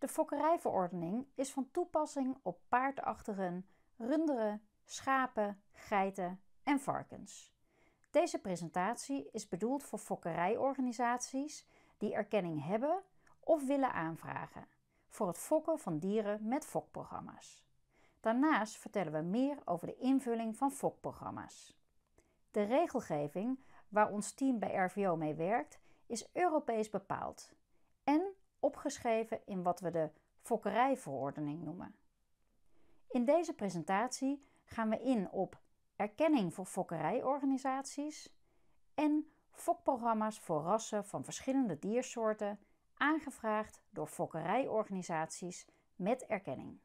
De fokkerijverordening is van toepassing op paardachtigen, runderen, schapen, geiten en varkens. Deze presentatie is bedoeld voor fokkerijorganisaties die erkenning hebben of willen aanvragen voor het fokken van dieren met fokprogramma's. Daarnaast vertellen we meer over de invulling van fokprogramma's. De regelgeving waar ons team bij RVO mee werkt is Europees bepaald opgeschreven in wat we de fokkerijverordening noemen. In deze presentatie gaan we in op erkenning voor fokkerijorganisaties en fokprogramma's voor rassen van verschillende diersoorten aangevraagd door fokkerijorganisaties met erkenning.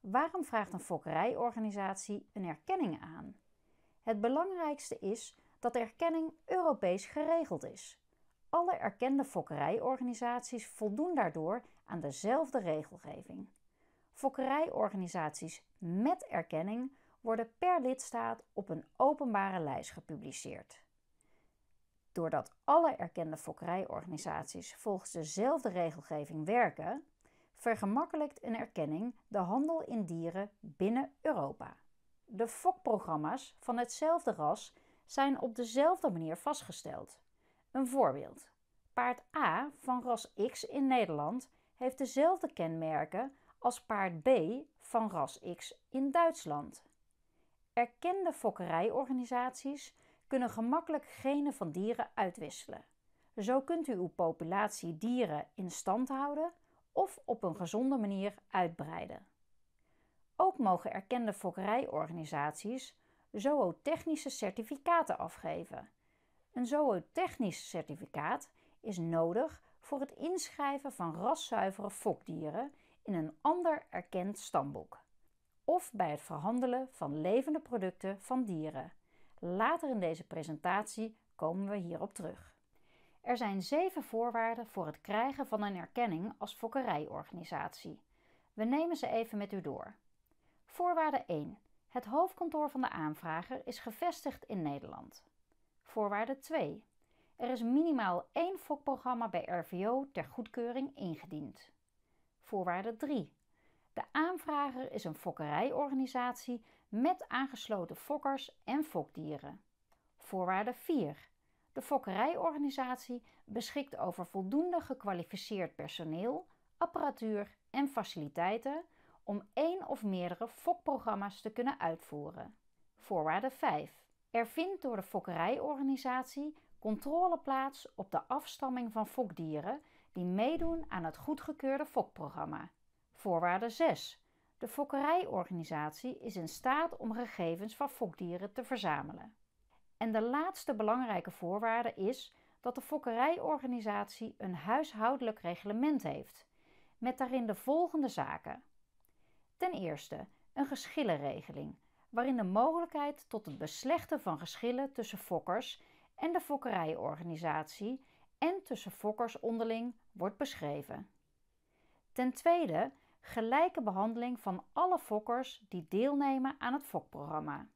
Waarom vraagt een fokkerijorganisatie een erkenning aan? Het belangrijkste is dat de erkenning Europees geregeld is alle erkende fokkerijorganisaties voldoen daardoor aan dezelfde regelgeving. Fokkerijorganisaties met erkenning worden per lidstaat op een openbare lijst gepubliceerd. Doordat alle erkende fokkerijorganisaties volgens dezelfde regelgeving werken, vergemakkelijkt een erkenning de handel in dieren binnen Europa. De fokprogramma's van hetzelfde ras zijn op dezelfde manier vastgesteld. Een voorbeeld. Paard A van ras X in Nederland heeft dezelfde kenmerken als paard B van ras X in Duitsland. Erkende fokkerijorganisaties kunnen gemakkelijk genen van dieren uitwisselen. Zo kunt u uw populatie dieren in stand houden of op een gezonde manier uitbreiden. Ook mogen erkende fokkerijorganisaties zootechnische certificaten afgeven een zootechnisch certificaat is nodig voor het inschrijven van raszuivere fokdieren in een ander erkend stamboek of bij het verhandelen van levende producten van dieren. Later in deze presentatie komen we hierop terug. Er zijn zeven voorwaarden voor het krijgen van een erkenning als fokkerijorganisatie. We nemen ze even met u door. Voorwaarde 1. Het hoofdkantoor van de aanvrager is gevestigd in Nederland. Voorwaarde 2. Er is minimaal één fokprogramma bij RVO ter goedkeuring ingediend. Voorwaarde 3. De aanvrager is een fokkerijorganisatie met aangesloten fokkers en fokdieren. Voorwaarde 4. De fokkerijorganisatie beschikt over voldoende gekwalificeerd personeel, apparatuur en faciliteiten om één of meerdere fokprogramma's te kunnen uitvoeren. Voorwaarde 5. Er vindt door de fokkerijorganisatie controle plaats op de afstamming van fokdieren die meedoen aan het goedgekeurde fokprogramma. Voorwaarde 6. De fokkerijorganisatie is in staat om gegevens van fokdieren te verzamelen. En de laatste belangrijke voorwaarde is dat de fokkerijorganisatie een huishoudelijk reglement heeft, met daarin de volgende zaken. Ten eerste een geschillenregeling waarin de mogelijkheid tot het beslechten van geschillen tussen fokkers en de fokkerijorganisatie en tussen fokkers onderling wordt beschreven. Ten tweede, gelijke behandeling van alle fokkers die deelnemen aan het fokprogramma.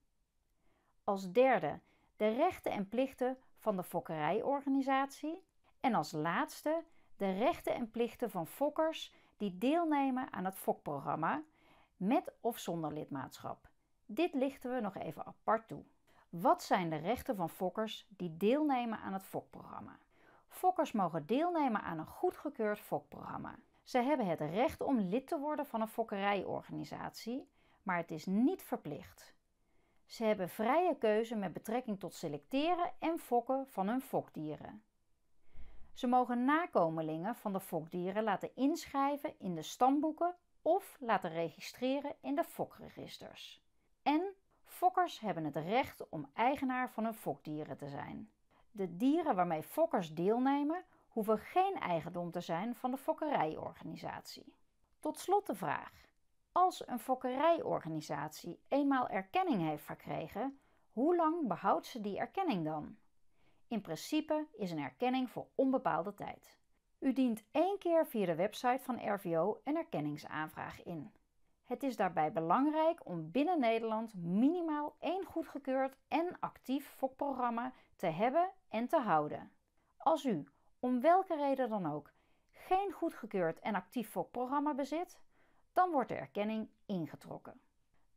Als derde, de rechten en plichten van de fokkerijorganisatie. En als laatste, de rechten en plichten van fokkers die deelnemen aan het fokprogramma, met of zonder lidmaatschap. Dit lichten we nog even apart toe. Wat zijn de rechten van fokkers die deelnemen aan het fokprogramma? Fokkers mogen deelnemen aan een goedgekeurd fokprogramma. Ze hebben het recht om lid te worden van een fokkerijorganisatie, maar het is niet verplicht. Ze hebben vrije keuze met betrekking tot selecteren en fokken van hun fokdieren. Ze mogen nakomelingen van de fokdieren laten inschrijven in de stamboeken of laten registreren in de fokregisters. Fokkers hebben het recht om eigenaar van hun fokdieren te zijn. De dieren waarmee fokkers deelnemen, hoeven geen eigendom te zijn van de fokkerijorganisatie. Tot slot de vraag: als een fokkerijorganisatie eenmaal erkenning heeft verkregen, hoe lang behoudt ze die erkenning dan? In principe is een erkenning voor onbepaalde tijd. U dient één keer via de website van RVO een erkenningsaanvraag in. Het is daarbij belangrijk om binnen Nederland minimaal één goedgekeurd en actief fokprogramma te hebben en te houden. Als u, om welke reden dan ook, geen goedgekeurd en actief fokprogramma bezit, dan wordt de erkenning ingetrokken.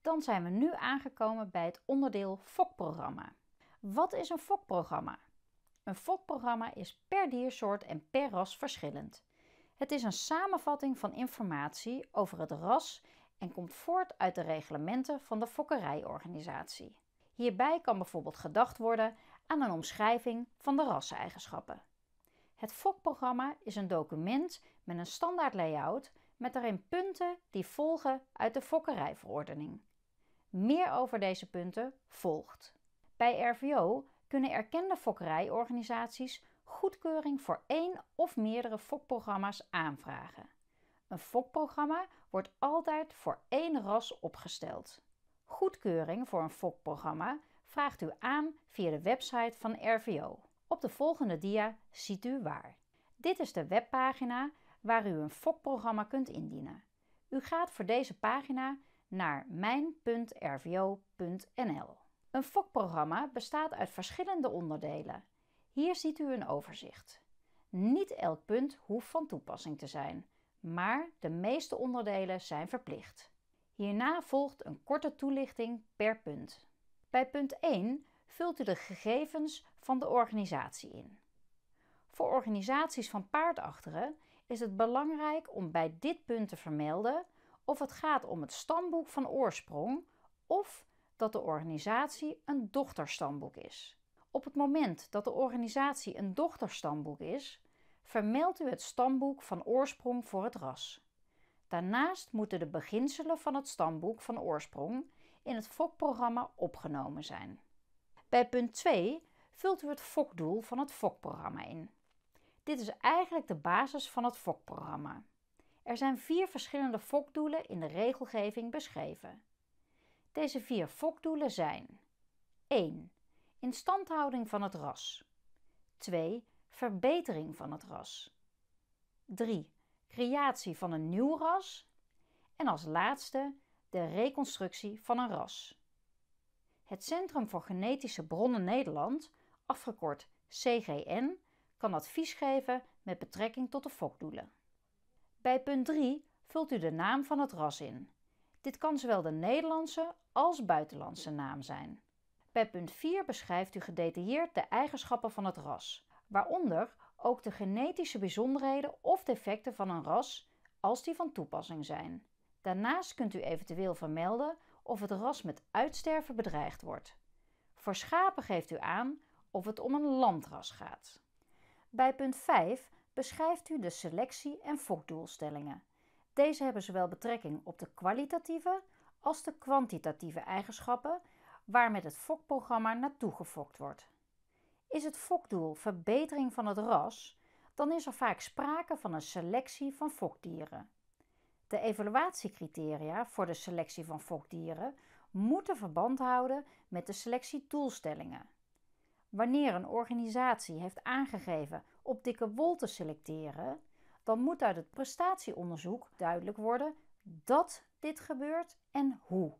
Dan zijn we nu aangekomen bij het onderdeel fokprogramma. Wat is een fokprogramma? Een fokprogramma is per diersoort en per ras verschillend. Het is een samenvatting van informatie over het ras en komt voort uit de reglementen van de fokkerijorganisatie. Hierbij kan bijvoorbeeld gedacht worden aan een omschrijving van de rasseigenschappen. Het fokprogramma is een document met een standaard layout met daarin punten die volgen uit de fokkerijverordening. Meer over deze punten volgt. Bij RVO kunnen erkende fokkerijorganisaties goedkeuring voor één of meerdere fokprogramma's aanvragen. Een fokprogramma wordt altijd voor één ras opgesteld. Goedkeuring voor een fokprogramma vraagt u aan via de website van RVO. Op de volgende dia ziet u waar. Dit is de webpagina waar u een fokprogramma kunt indienen. U gaat voor deze pagina naar mijn.rvo.nl. Een fokprogramma bestaat uit verschillende onderdelen. Hier ziet u een overzicht. Niet elk punt hoeft van toepassing te zijn maar de meeste onderdelen zijn verplicht. Hierna volgt een korte toelichting per punt. Bij punt 1 vult u de gegevens van de organisatie in. Voor organisaties van paardachteren is het belangrijk om bij dit punt te vermelden of het gaat om het stamboek van oorsprong of dat de organisatie een dochterstamboek is. Op het moment dat de organisatie een dochterstamboek is, vermeldt u het stamboek van oorsprong voor het ras. Daarnaast moeten de beginselen van het stamboek van oorsprong in het fokprogramma opgenomen zijn. Bij punt 2 vult u het fokdoel van het fokprogramma in. Dit is eigenlijk de basis van het fokprogramma. Er zijn vier verschillende fokdoelen in de regelgeving beschreven. Deze vier fokdoelen zijn 1. Instandhouding van het ras 2 verbetering van het ras. 3. Creatie van een nieuw ras. En als laatste de reconstructie van een ras. Het Centrum voor Genetische Bronnen Nederland, afgekort CGN, kan advies geven met betrekking tot de fokdoelen. Bij punt 3 vult u de naam van het ras in. Dit kan zowel de Nederlandse als buitenlandse naam zijn. Bij punt 4 beschrijft u gedetailleerd de eigenschappen van het ras, waaronder ook de genetische bijzonderheden of defecten van een ras als die van toepassing zijn. Daarnaast kunt u eventueel vermelden of het ras met uitsterven bedreigd wordt. Voor schapen geeft u aan of het om een landras gaat. Bij punt 5 beschrijft u de selectie- en fokdoelstellingen. Deze hebben zowel betrekking op de kwalitatieve als de kwantitatieve eigenschappen waar met het fokprogramma naartoe gefokt wordt. Is het fokdoel verbetering van het ras, dan is er vaak sprake van een selectie van fokdieren. De evaluatiecriteria voor de selectie van fokdieren moeten verband houden met de selectiedoelstellingen. Wanneer een organisatie heeft aangegeven op dikke wol te selecteren, dan moet uit het prestatieonderzoek duidelijk worden dat dit gebeurt en hoe.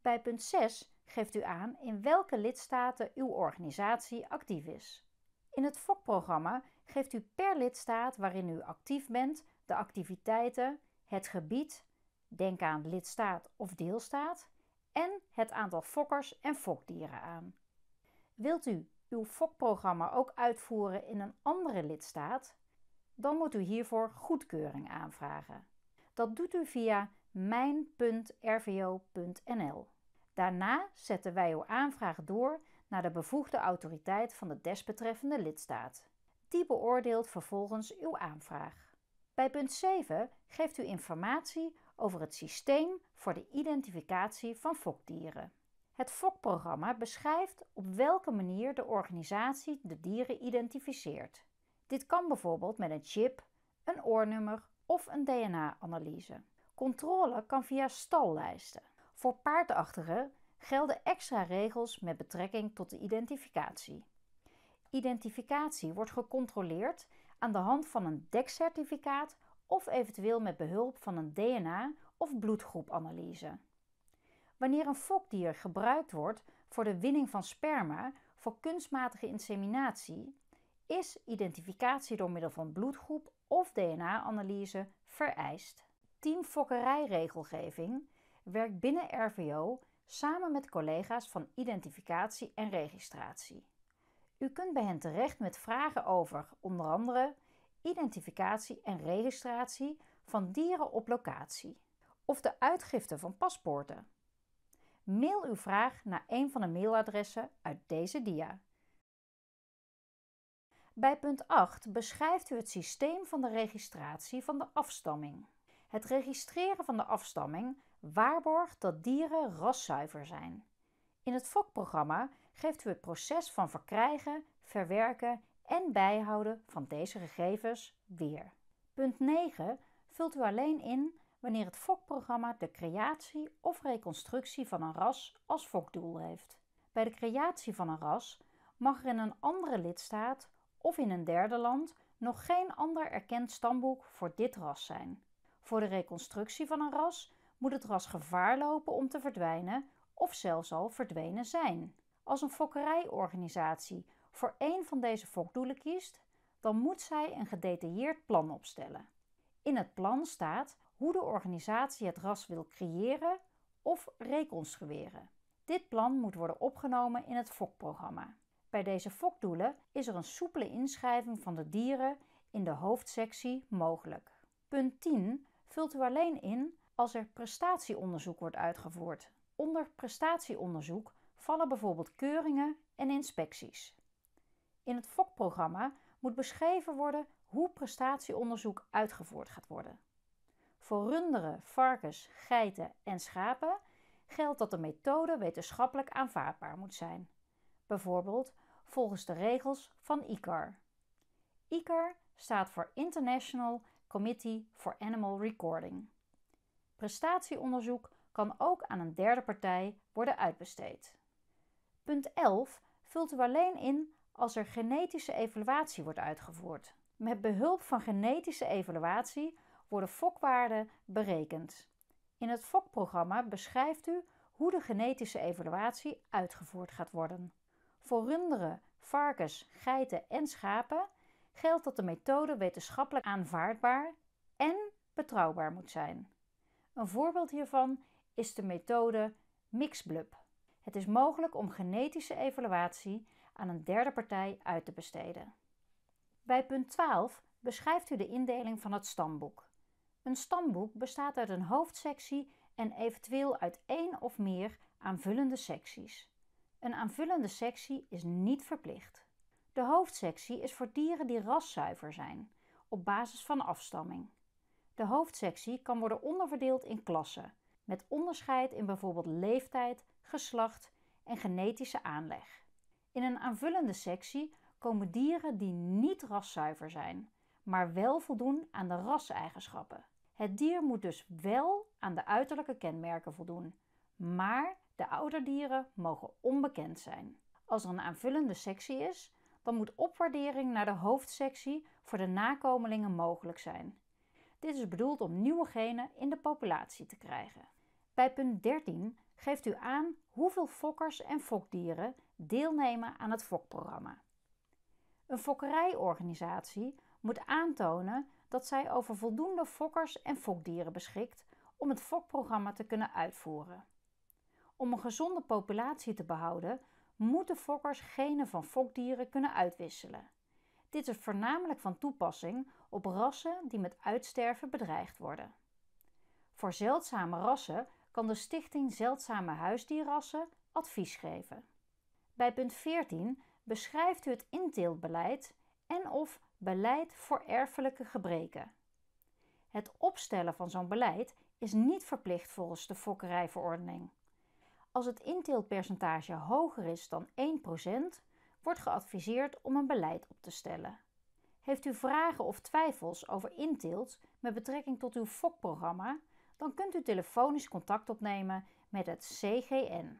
Bij punt 6 geeft u aan in welke lidstaten uw organisatie actief is. In het fokprogramma geeft u per lidstaat waarin u actief bent de activiteiten, het gebied, denk aan lidstaat of deelstaat, en het aantal fokkers en fokdieren aan. Wilt u uw fokprogramma ook uitvoeren in een andere lidstaat, dan moet u hiervoor goedkeuring aanvragen. Dat doet u via mijn.rvo.nl. Daarna zetten wij uw aanvraag door naar de bevoegde autoriteit van de desbetreffende lidstaat. Die beoordeelt vervolgens uw aanvraag. Bij punt 7 geeft u informatie over het systeem voor de identificatie van fokdieren. Het fokprogramma beschrijft op welke manier de organisatie de dieren identificeert. Dit kan bijvoorbeeld met een chip, een oornummer of een DNA-analyse. Controle kan via stallijsten. Voor paardachtigen gelden extra regels met betrekking tot de identificatie. Identificatie wordt gecontroleerd aan de hand van een dekcertificaat of eventueel met behulp van een DNA- of bloedgroepanalyse. Wanneer een fokdier gebruikt wordt voor de winning van sperma voor kunstmatige inseminatie, is identificatie door middel van bloedgroep of DNA-analyse vereist. Teamfokkerijregelgeving regelgeving werkt binnen RVO samen met collega's van identificatie en registratie. U kunt bij hen terecht met vragen over onder andere identificatie en registratie van dieren op locatie of de uitgifte van paspoorten. Mail uw vraag naar een van de mailadressen uit deze dia. Bij punt 8 beschrijft u het systeem van de registratie van de afstamming. Het registreren van de afstamming waarborgt dat dieren raszuiver zijn. In het FOC-programma geeft u het proces van verkrijgen, verwerken en bijhouden van deze gegevens weer. Punt 9 vult u alleen in wanneer het fokprogramma de creatie of reconstructie van een ras als fokdoel heeft. Bij de creatie van een ras mag er in een andere lidstaat of in een derde land nog geen ander erkend stamboek voor dit ras zijn. Voor de reconstructie van een ras moet het ras gevaar lopen om te verdwijnen of zelfs al verdwenen zijn. Als een fokkerijorganisatie voor één van deze fokdoelen kiest, dan moet zij een gedetailleerd plan opstellen. In het plan staat hoe de organisatie het ras wil creëren of reconstrueren. Dit plan moet worden opgenomen in het fokprogramma. Bij deze fokdoelen is er een soepele inschrijving van de dieren in de hoofdsectie mogelijk. Punt 10 vult u alleen in als er prestatieonderzoek wordt uitgevoerd. Onder prestatieonderzoek vallen bijvoorbeeld keuringen en inspecties. In het foc programma moet beschreven worden hoe prestatieonderzoek uitgevoerd gaat worden. Voor runderen, varkens, geiten en schapen geldt dat de methode wetenschappelijk aanvaardbaar moet zijn. Bijvoorbeeld volgens de regels van ICAR. ICAR staat voor International Committee for Animal Recording. Prestatieonderzoek kan ook aan een derde partij worden uitbesteed. Punt 11 vult u alleen in als er genetische evaluatie wordt uitgevoerd. Met behulp van genetische evaluatie worden fokwaarden berekend. In het fokprogramma beschrijft u hoe de genetische evaluatie uitgevoerd gaat worden. Voor runderen, varkens, geiten en schapen geldt dat de methode wetenschappelijk aanvaardbaar en betrouwbaar moet zijn. Een voorbeeld hiervan is de methode Mixblub. Het is mogelijk om genetische evaluatie aan een derde partij uit te besteden. Bij punt 12 beschrijft u de indeling van het stamboek. Een stamboek bestaat uit een hoofdsectie en eventueel uit één of meer aanvullende secties. Een aanvullende sectie is niet verplicht. De hoofdsectie is voor dieren die raszuiver zijn, op basis van afstamming. De hoofdsectie kan worden onderverdeeld in klassen, met onderscheid in bijvoorbeeld leeftijd, geslacht en genetische aanleg. In een aanvullende sectie komen dieren die niet raszuiver zijn, maar wel voldoen aan de rasseigenschappen. Het dier moet dus wel aan de uiterlijke kenmerken voldoen, maar de ouderdieren mogen onbekend zijn. Als er een aanvullende sectie is, dan moet opwaardering naar de hoofdsectie voor de nakomelingen mogelijk zijn. Dit is bedoeld om nieuwe genen in de populatie te krijgen. Bij punt 13 geeft u aan hoeveel fokkers en fokdieren deelnemen aan het fokprogramma. Een fokkerijorganisatie moet aantonen dat zij over voldoende fokkers en fokdieren beschikt om het fokprogramma te kunnen uitvoeren. Om een gezonde populatie te behouden, moeten fokkers genen van fokdieren kunnen uitwisselen. Dit is voornamelijk van toepassing op rassen die met uitsterven bedreigd worden. Voor zeldzame rassen kan de Stichting Zeldzame Huisdierrassen advies geven. Bij punt 14 beschrijft u het inteeltbeleid en of beleid voor erfelijke gebreken. Het opstellen van zo'n beleid is niet verplicht volgens de fokkerijverordening. Als het inteeltpercentage hoger is dan 1%, wordt geadviseerd om een beleid op te stellen. Heeft u vragen of twijfels over inteelt met betrekking tot uw FOK-programma, dan kunt u telefonisch contact opnemen met het CGN.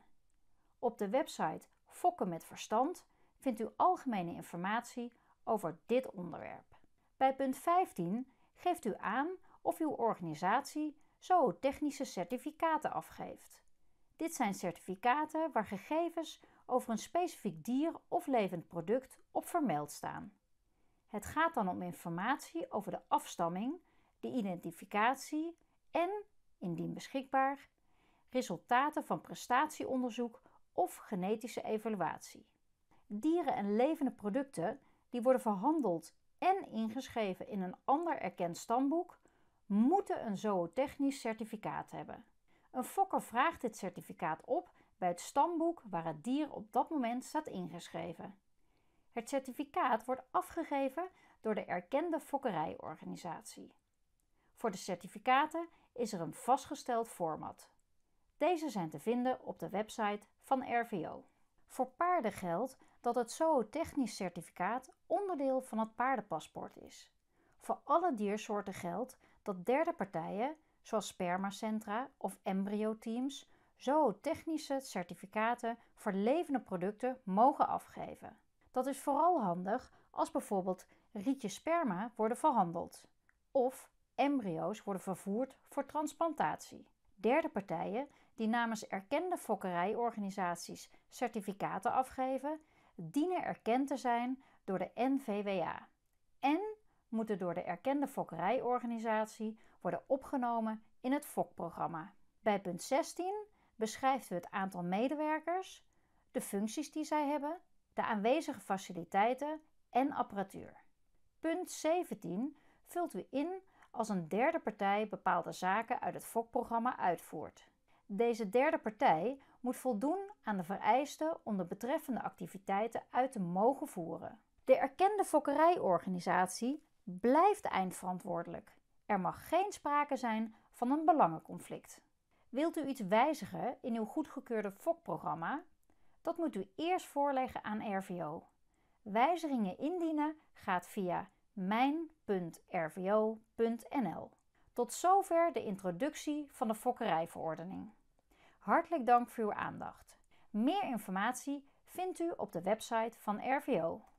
Op de website Fokken met Verstand vindt u algemene informatie over dit onderwerp. Bij punt 15 geeft u aan of uw organisatie zo technische certificaten afgeeft. Dit zijn certificaten waar gegevens over een specifiek dier of levend product op vermeld staan. Het gaat dan om informatie over de afstamming, de identificatie en, indien beschikbaar, resultaten van prestatieonderzoek of genetische evaluatie. Dieren en levende producten die worden verhandeld en ingeschreven in een ander erkend stamboek, moeten een zootechnisch certificaat hebben. Een fokker vraagt dit certificaat op bij het stamboek waar het dier op dat moment staat ingeschreven. Het certificaat wordt afgegeven door de erkende fokkerijorganisatie. Voor de certificaten is er een vastgesteld format. Deze zijn te vinden op de website van RVO. Voor paarden geldt dat het zootechnisch certificaat onderdeel van het paardenpaspoort is. Voor alle diersoorten geldt dat derde partijen, zoals spermacentra of embryoteams, zo technische certificaten voor levende producten mogen afgeven. Dat is vooral handig als bijvoorbeeld rietjes sperma worden verhandeld of embryo's worden vervoerd voor transplantatie. Derde partijen die namens erkende fokkerijorganisaties certificaten afgeven, dienen erkend te zijn door de NVWA en moeten door de erkende fokkerijorganisatie worden opgenomen in het fokprogramma. Bij punt 16 beschrijft u het aantal medewerkers, de functies die zij hebben, de aanwezige faciliteiten en apparatuur. Punt 17 vult u in als een derde partij bepaalde zaken uit het foc programma uitvoert. Deze derde partij moet voldoen aan de vereisten om de betreffende activiteiten uit te mogen voeren. De erkende fokkerijorganisatie blijft eindverantwoordelijk. Er mag geen sprake zijn van een belangenconflict. Wilt u iets wijzigen in uw goedgekeurde fokprogramma? Dat moet u eerst voorleggen aan RVO. Wijzigingen indienen gaat via mijn.rvo.nl. Tot zover de introductie van de fokkerijverordening. Hartelijk dank voor uw aandacht. Meer informatie vindt u op de website van RVO.